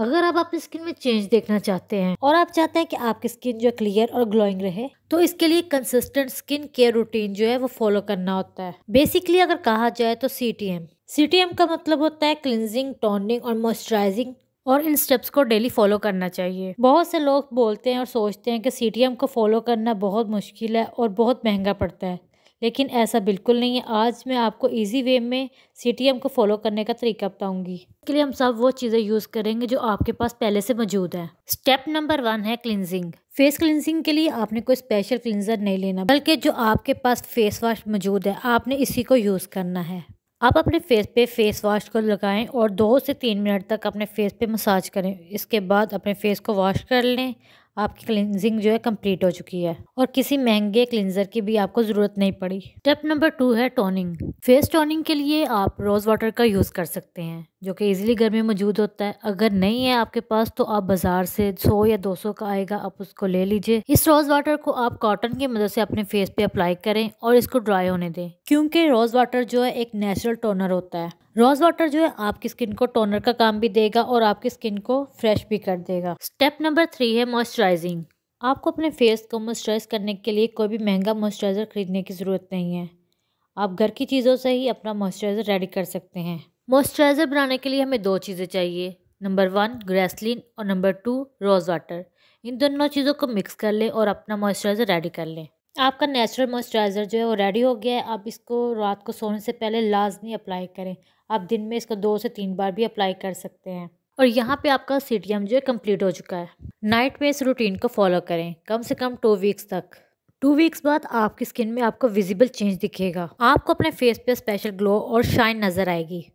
अगर आप अपनी स्किन में चेंज देखना चाहते हैं और आप चाहते हैं कि आपकी स्किन जो क्लियर और ग्लोइंग रहे तो इसके लिए कंसिस्टेंट स्किन केयर रूटीन जो है वो फॉलो करना होता है बेसिकली अगर कहा जाए तो C T M C T M का मतलब होता है क्लिनजिंग टोनिंग और मॉइस्चराइजिंग और इन स्टेप्स को डेली फॉलो करना चाहिए बहुत से लोग बोलते हैं और सोचते हैं कि सी टी एम को फॉलो करना बहुत मुश्किल है और बहुत महंगा पड़ता है लेकिन ऐसा बिल्कुल नहीं है आज मैं आपको इजी वे में सी को फॉलो करने का तरीका बताऊंगी इसके लिए हम सब वो चीज़ें यूज़ करेंगे जो आपके पास पहले से मौजूद है स्टेप नंबर वन है क्लिनजिंग फेस क्लिनजिंग के लिए आपने कोई स्पेशल क्लिनजर नहीं लेना बल्कि जो आपके पास फेस वाश मौजूद है आपने इसी को यूज़ करना है आप अपने फेस पे फेस वाश को लगाएं और दो से तीन मिनट तक अपने फेस पे मसाज करें इसके बाद अपने फेस को वॉश कर लें आपकी क्लिनजिंग जो है कंप्लीट हो चुकी है और किसी महंगे क्लिनजर की भी आपको ज़रूरत नहीं पड़ी स्टेप नंबर टू है टोनिंग फेस टोनिंग के लिए आप रोज़ वाटर का यूज़ कर सकते हैं जो कि इजीली घर में मौजूद होता है अगर नहीं है आपके पास तो आप बाज़ार से 100 या 200 का आएगा आप उसको ले लीजिए इस रोज़ वाटर को आप कॉटन की मदद से अपने फेस पे अप्लाई करें और इसको ड्राई होने दें क्योंकि रोज़ वाटर जो है एक नेचुरल टोनर होता है रोज़ वाटर जो है आपकी स्किन को टोनर का काम भी देगा और आपकी स्किन को फ्रेश भी कर देगा स्टेप नंबर थ्री है मॉइस्चराइजिंग आपको अपने फेस को मॉइस्चराइज करने के लिए कोई भी महंगा मॉइस्चराइज़र ख़रीदने की ज़रूरत नहीं है आप घर की चीज़ों से ही अपना मॉइस्चराइज़र रेडी कर सकते हैं मॉइस्चराइज़र बनाने के लिए हमें दो चीज़ें चाहिए नंबर वन ग्रेसलिन और नंबर टू रोज़ वाटर इन दोनों चीज़ों को मिक्स कर लें और अपना मॉइस्चराइज़र रेडी कर लें आपका नेचुरल मॉइस्चराइज़र जो है वो रेडी हो गया है आप इसको रात को सोने से पहले लाजमी अप्लाई करें आप दिन में इसको दो से तीन बार भी अप्लाई कर सकते हैं और यहाँ पे आपका सी जो है कम्प्लीट हो चुका है नाइट में इस रूटीन को फॉलो करें कम से कम टू वीक्स तक टू वीक्स बाद आपकी स्किन में आपको विजिबल चेंज दिखेगा आपको अपने फेस पे स्पेशल ग्लो और शाइन नज़र आएगी